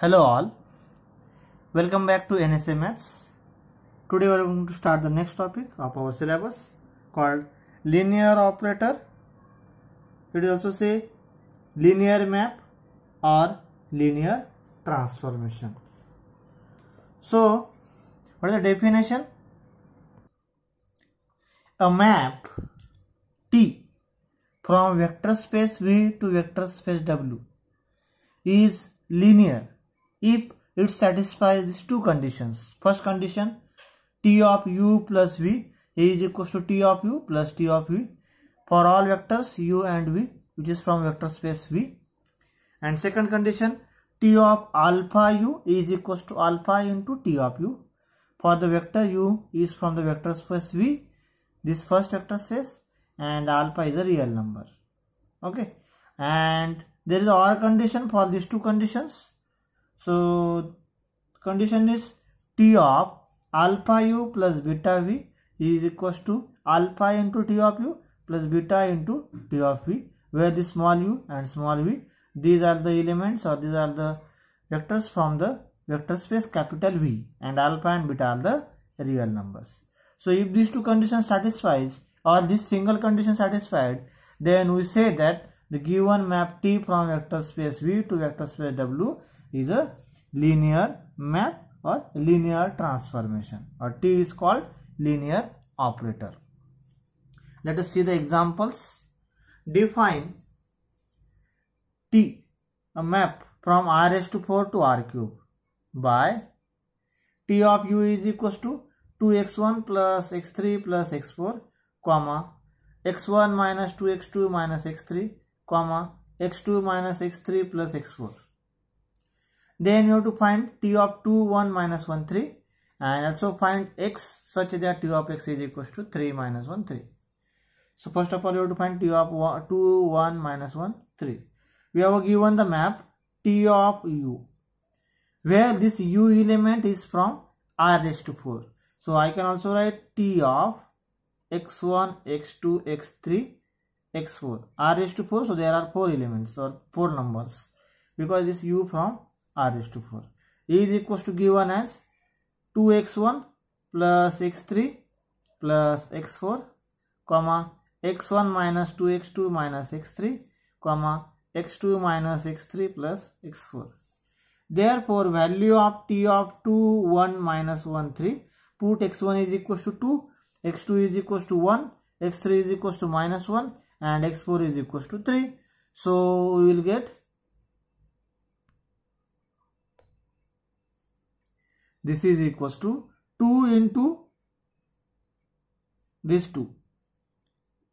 Hello all, welcome back to NSA Maths. Today we are going to start the next topic of our syllabus called linear operator. It is also say linear map or linear transformation. So, what is the definition? A map T from vector space V to vector space W is linear if it satisfies these two conditions. First condition t of u plus v is equal to t of u plus t of v for all vectors u and v which is from vector space v and second condition t of alpha u is equal to alpha into t of u for the vector u is from the vector space v this first vector space and alpha is a real number okay and there is or condition for these two conditions so condition is T of alpha u plus beta v is equals to alpha into T of u plus beta into T of v where the small u and small v these are the elements or these are the vectors from the vector space capital V and alpha and beta are the real numbers. So if these two conditions satisfies or this single condition satisfied then we say that the given map T from vector space V to vector space W is a linear map or linear transformation or T is called linear operator. Let us see the examples. Define T, a map from Rs to 4 to R cube by T of U is equals to 2x1 plus x3 plus x4 comma x1 minus 2x2 minus x3 comma x2 minus x3 plus x4 then you have to find t of 2 1 minus 1 3 and also find x such that t of x is equals to 3 minus 1 3 so first of all you have to find t of 2 1 minus 1 3 we have given the map t of u where this u element is from r raised to 4 so i can also write t of x1 x2 x3 x4 r raised to 4 so there are four elements or four numbers because this u from r raised to 4 is equals to given as 2x1 plus x3 plus x4 comma x1 minus 2x2 minus x3 comma x2 minus x3 plus x4 therefore value of t of 2 1 minus 1 3 put x1 is equals to 2 x2 is equals to 1 x3 is equals to minus 1 and x4 is equals to 3 so we will get this is equals to 2 into this 2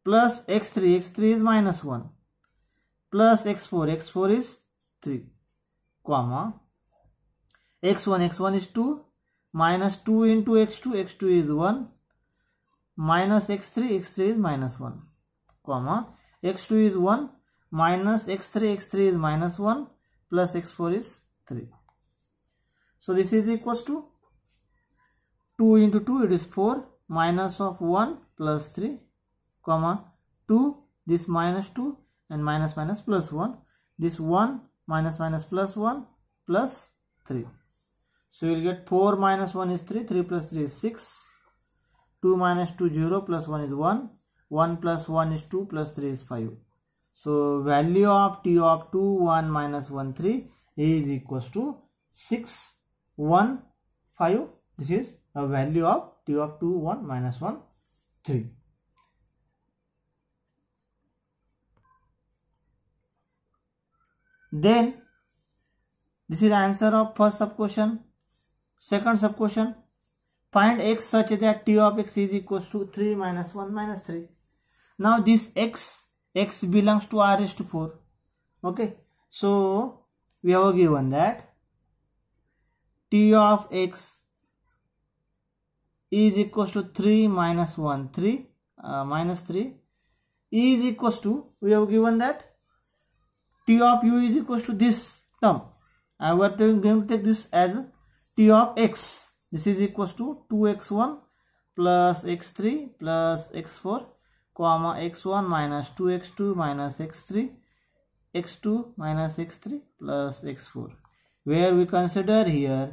plus x3 x3 is minus 1 plus x4 x4 is 3 comma x1 x1 is 2 minus 2 into x2 x2 is 1 minus x3 x3 is minus 1 comma x2 is 1 minus x3 x3 is minus 1 plus x4 is 3 so this is equals to 2 into 2 it is 4 minus of 1 plus 3 comma 2 this minus 2 and minus minus plus 1 this 1 minus minus plus 1 plus 3 so you'll get 4 minus 1 is 3 3 plus 3 is 6 2 minus 2 0 plus 1 is 1 1 plus 1 is 2 plus 3 is 5 so value of t of 2 1 minus 1 3 is equals to 6 1 5 this is a value of t of 2 1 minus 1 3 then this is the answer of first sub question second sub question find x such that t of x is equals to 3 minus 1 minus 3 now this x x belongs to r is to 4 okay so we have given that t of x is equals to 3 minus 1 3 uh, minus 3 is equals to we have given that t of u is equals to this term and we are going to take this as t of x this is equals to 2x1 plus x3 plus x4 comma x1 minus 2x2 minus x3 x2 minus x3 plus x4 where we consider here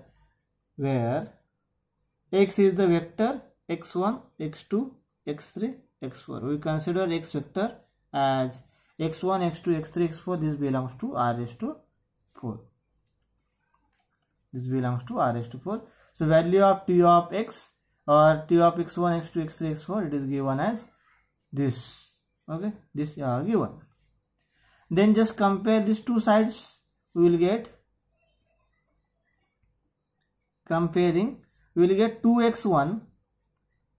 where x is the vector x1 x2 x3 x4 we consider x vector as x1 x2 x3 x4 this belongs to r is to 4 this belongs to r is to 4 so value of t of x or t of x1 x2 x3 x4 it is given as this okay this uh, given then just compare these two sides we will get comparing we will get 2x1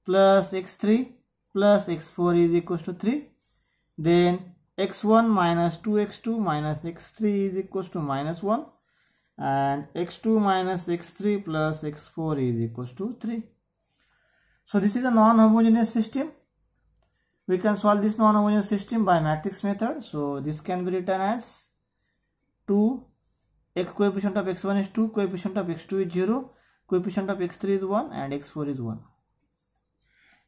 plus x3 plus x4 is equals to 3 then x1 minus 2x2 minus x3 is equals to minus 1 and x2 minus x3 plus x4 is equals to 3 so this is a non-homogeneous system we can solve this non-homogeneous system by matrix method so this can be written as 2 एक coefficient of x1 is 2 coefficient of x2 is 0 coefficient of x3 is 1 and x4 is 1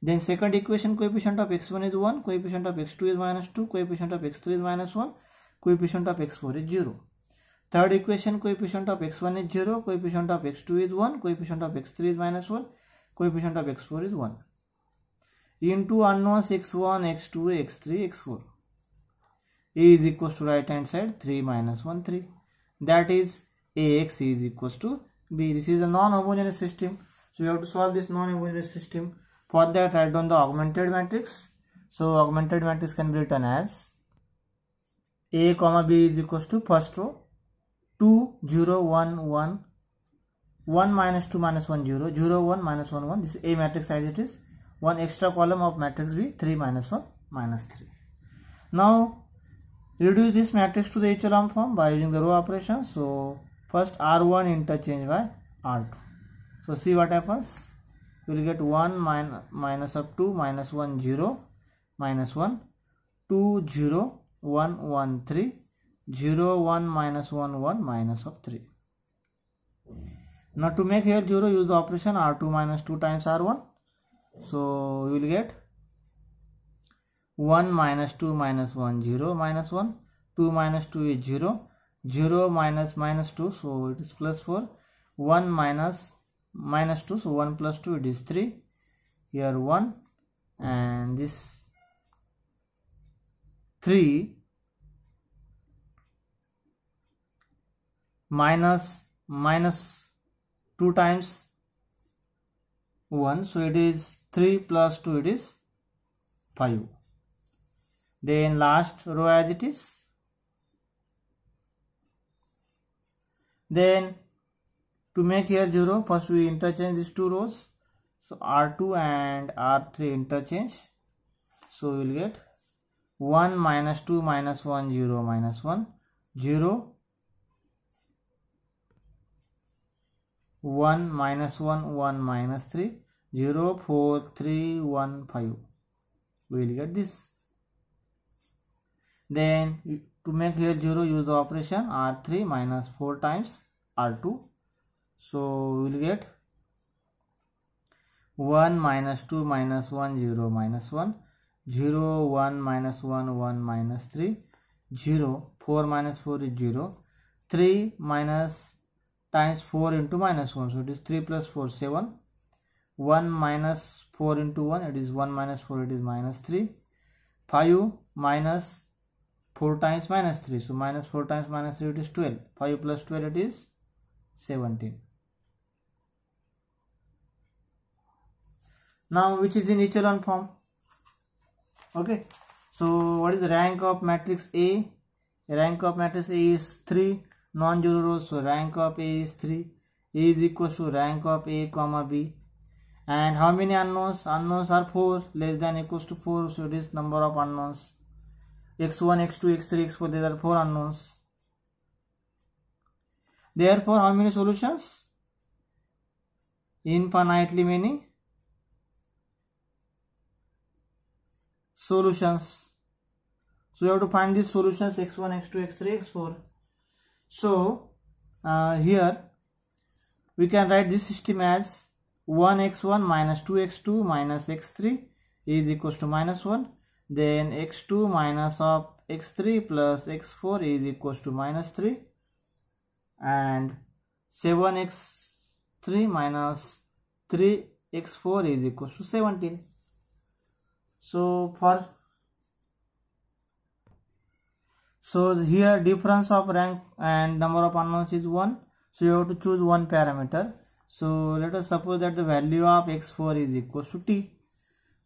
then second equation coefficient of x1 is 1 coefficient of x2 is minus 2 coefficient of x3 is minus 1 coefficient of x4 is 0 third equation coefficient of x1 is 0 coefficient of x2 is 1 coefficient of x3 is minus 1 coefficient of x4 is 1 into unknowns x1 x2 x3 x4 a is equals to right hand side 3 minus 1 3 that is ax is equals to b this is a non-homogeneous system so we have to solve this non-homogeneous system for that write down the augmented matrix so augmented matrix can be written as a comma b is equals to first row 2 0 1 1 1 minus 2 minus 1 0 0 1 minus 1 1 this a matrix as it is one extra column of matrix b 3 minus 1 minus 3 now Reduce this matrix to the echelon form by using the row operation. So first R1 interchange by R2. So see what happens. You will get 1 minus of 2 minus 1 0 minus 1 2 0 1 1 3 0 1 minus 1 1 minus of 3. Now to make here 0 use the operation R2 minus 2 times R1. So you will get 1 minus 2 minus 1 0 minus 1 2 minus 2 is 0 0 minus minus 2 so it is plus 4 1 minus minus 2 so 1 plus 2 it is 3 here 1 and this 3 minus minus 2 times 1 so it is 3 plus 2 it is 5 then last row as it is then to make here 0 first we interchange these two rows so r2 and r3 interchange so we will get 1 minus 2 minus 1 0 minus 1 0 1 minus 1 1 minus 3 0 4 3 1 5 we will get this then to make here 0 use the operation R3 minus 4 times R2. So we will get 1 minus 2 minus 1 0 minus 1 0 1 minus 1 1 minus 3 0 4 minus 4 is 0 3 minus times 4 into minus 1 so it is 3 plus 4 7 1 minus 4 into 1 it is 1 minus 4 it is minus 3 5 minus 4 times minus 3 so minus 4 times minus 3 it is 12 5 plus 12 it is 17 now which is in echelon form okay so what is the rank of matrix a rank of matrix a is 3 non-zero rows so rank of a is 3 a is equal to rank of a comma b and how many unknowns unknowns are 4 less than equals to 4 so it is number of unknowns x1, x2, x3, x4, these are 4 unknowns. Therefore, how many solutions? Infinitely many solutions. So, you have to find these solutions x1, x2, x3, x4. So, uh, here we can write this system as 1x1 minus 2x2 minus x3 is equals to minus 1 then x2 minus of x3 plus x4 is equals to minus 3 and 7x3 minus 3x4 is equals to 17 so for so here difference of rank and number of unknowns is 1 so you have to choose one parameter so let us suppose that the value of x4 is equals to t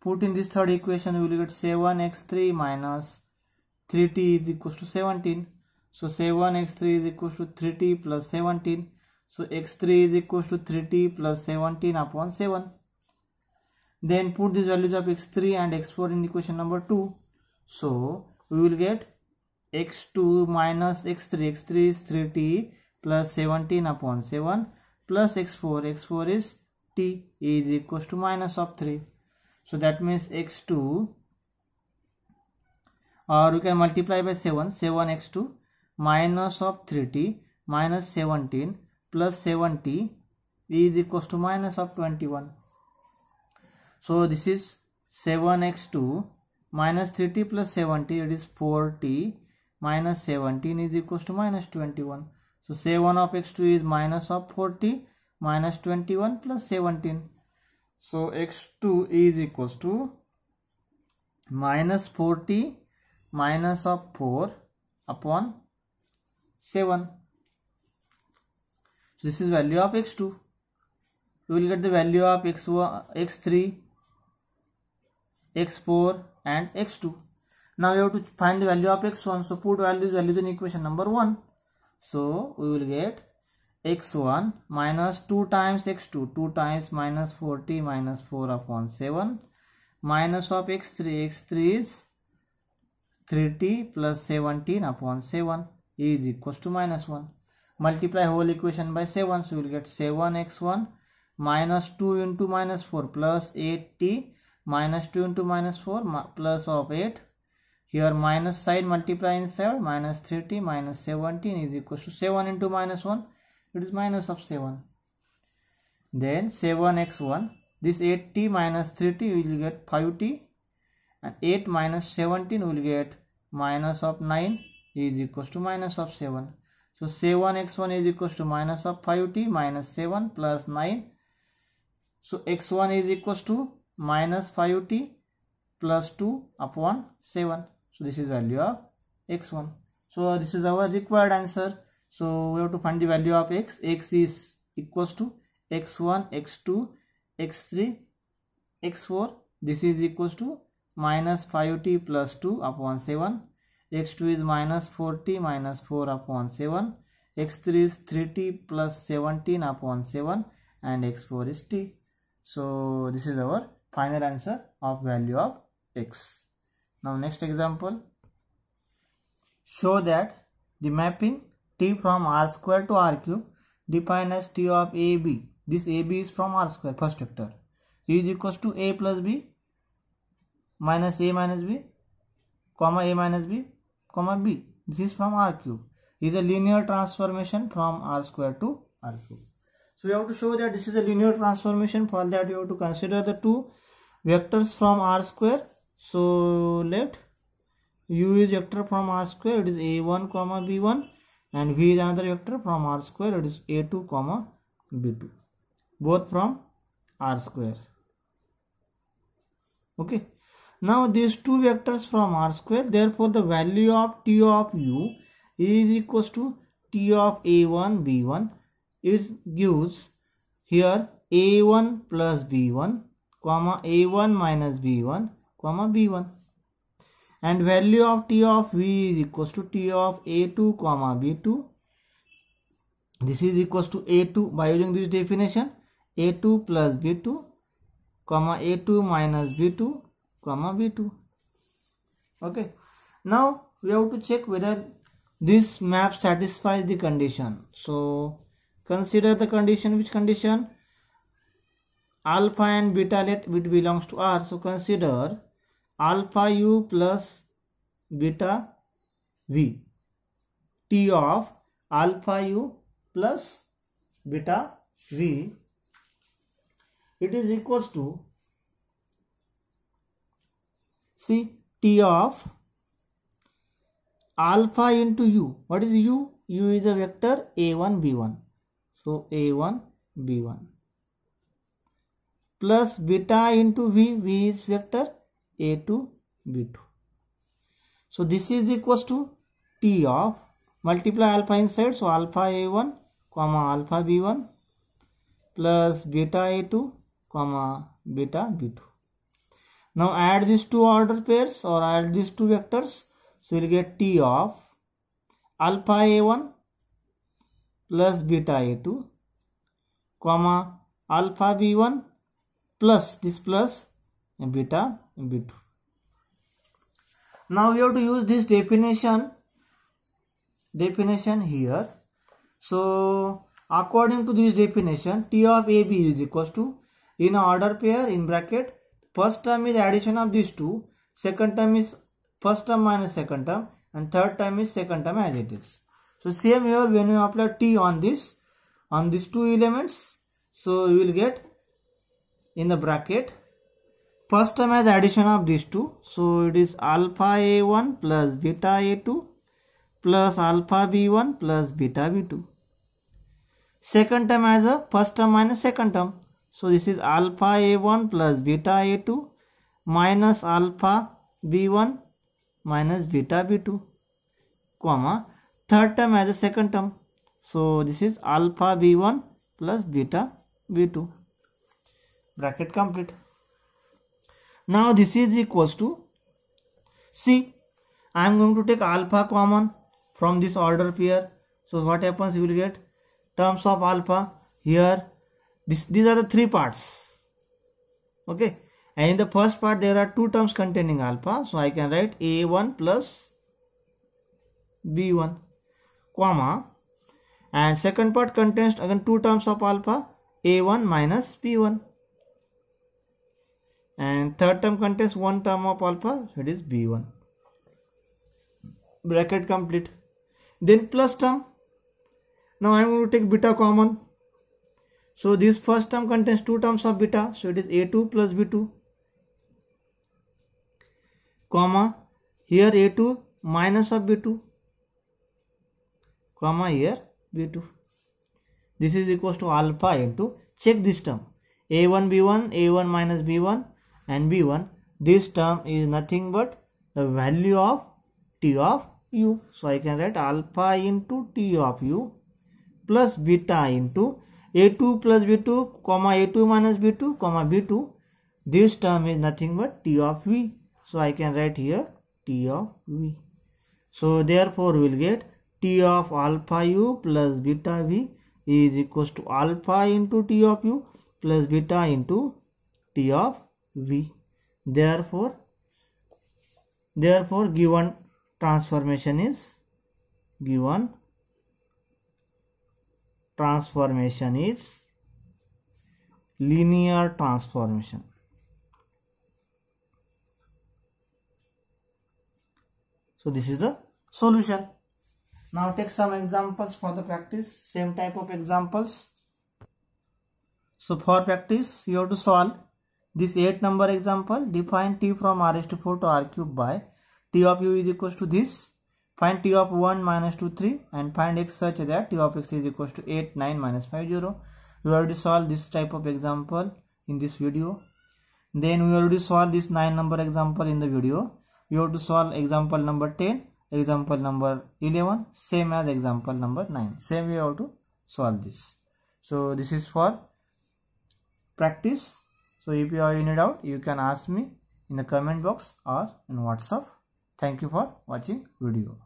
put in this third equation we will get 7x3 minus 3t is equals to 17 so 7x3 is equals to 3t plus 17 so x3 is equals to 3t plus 17 upon 7 then put these values of x3 and x4 in equation number 2 so we will get x2 minus x3 x3 is 3t plus 17 upon 7 plus x4 x4 is t is equals to minus of 3 so that means x2 or we can multiply by 7 7x2 minus of 3t minus 17 plus 70 is equals to minus of 21 so this is 7x2 minus 3t plus 70 it is 4t minus 17 is equals to minus 21 so 7 of x2 is minus of 40 minus 21 plus 17 so x2 is equals to minus 40 minus of 4 upon 7. So this is value of x2. You will get the value of x1, x3, x4 and x2. Now you have to find the value of x1. So put values values in equation number 1. So we will get x1 minus 2 times x2 2 times minus 40 minus 4 upon 7 minus of x3 x3 is 30 plus 17 upon 7 is equals to minus 1 multiply whole equation by 7 so we will get 7x1 minus 2 into minus 4 plus 8t minus 2 into minus 4 plus of 8 here minus side multiply inside minus 30 minus 17 is equals to 7 into minus 1 it is minus of 7 then 7x1 this 8t minus 3t we will get 5t and 8 minus 17 will get minus of 9 is equals to minus of 7 so 7x1 is equals to minus of 5t minus 7 plus 9 so x1 is equals to minus 5t plus 2 upon 7 so this is value of x1 so this is our required answer so we have to find the value of x x is equals to x1 x2 x3 x4 this is equals to minus 5t plus 2 upon 7 x2 is minus 4t minus 4 upon 7 x3 is 3t plus 17 upon 7 and x4 is t so this is our final answer of value of x now next example show that the mapping t from r square to r cube define as t of ab this ab is from r square first vector is equals to a plus b minus a minus b comma a minus b comma b this is from r cube is a linear transformation from r square to r cube so we have to show that this is a linear transformation for that you have to consider the two vectors from r square so let u is vector from r square it is a1 comma b1 and V is another vector from R square it is A2 comma B2 both from R square okay now these two vectors from R square therefore the value of T of U is equals to T of A1 B1 is gives here A1 plus B1 comma A1 minus B1 comma B1 and value of t of v is equals to t of a2 comma b2 this is equals to a2 by using this definition a2 plus b2 comma a2 minus b2 comma b2 okay now we have to check whether this map satisfies the condition so consider the condition which condition alpha and beta let it belongs to r so consider alpha u plus beta v t of alpha u plus beta v it is equals to see t of alpha into u what is u u is a vector a1 b1 so a1 b1 plus beta into v v is vector a to b2 so this is equals to t of multiply alpha inside so alpha a1 comma alpha b1 plus beta a2 comma beta b2 now add these two order pairs or add these two vectors so you'll get t of alpha a1 plus beta a2 comma alpha b1 plus this plus beta b2 now we have to use this definition definition here so according to this definition t of ab is equals to in order pair in bracket first term is addition of these two second term is first term minus second term and third term is second term as it is so same here when you apply t on this on these two elements so you will get in the bracket First term has addition of these two. So it is alpha a1 plus beta a2 plus alpha b1 plus beta b2. Second term has a first term minus second term. So this is alpha a1 plus beta a2 minus alpha b1 minus beta b2 comma third term has a second term. So this is alpha b1 plus beta b2 bracket complete now this is equals to see i am going to take alpha common from this order pair so what happens you will get terms of alpha here this these are the three parts okay and in the first part there are two terms containing alpha so i can write a1 plus b1 comma and second part contains again two terms of alpha a1 minus p1 and third term contains one term of alpha so it is b1 bracket complete then plus term now i am going to take beta common so this first term contains two terms of beta so it is a2 plus b2 comma here a2 minus of b2 comma here b2 this is equals to alpha into check this term a1 b1 a1 minus b1 and b1 this term is nothing but the value of t of u so i can write alpha into t of u plus beta into a2 plus b2 comma a2 minus b2 comma b2 this term is nothing but t of v so i can write here t of v so therefore we'll get t of alpha u plus beta v is equals to alpha into t of u plus beta into t of v. therefore therefore given transformation is given transformation is linear transformation so this is the solution now take some examples for the practice same type of examples so for practice you have to solve this 8 number example define t from r is to 4 to r cube by t of u is equals to this. Find t of 1 minus 2 3 and find x such that t of x is equals to 8 9 minus 5 0. We already solved this type of example in this video. Then we already solved this 9 number example in the video. We have to solve example number 10, example number 11, same as example number 9. Same way how to solve this. So this is for practice so if you have any doubt, you can ask me in the comment box or in WhatsApp. Thank you for watching video.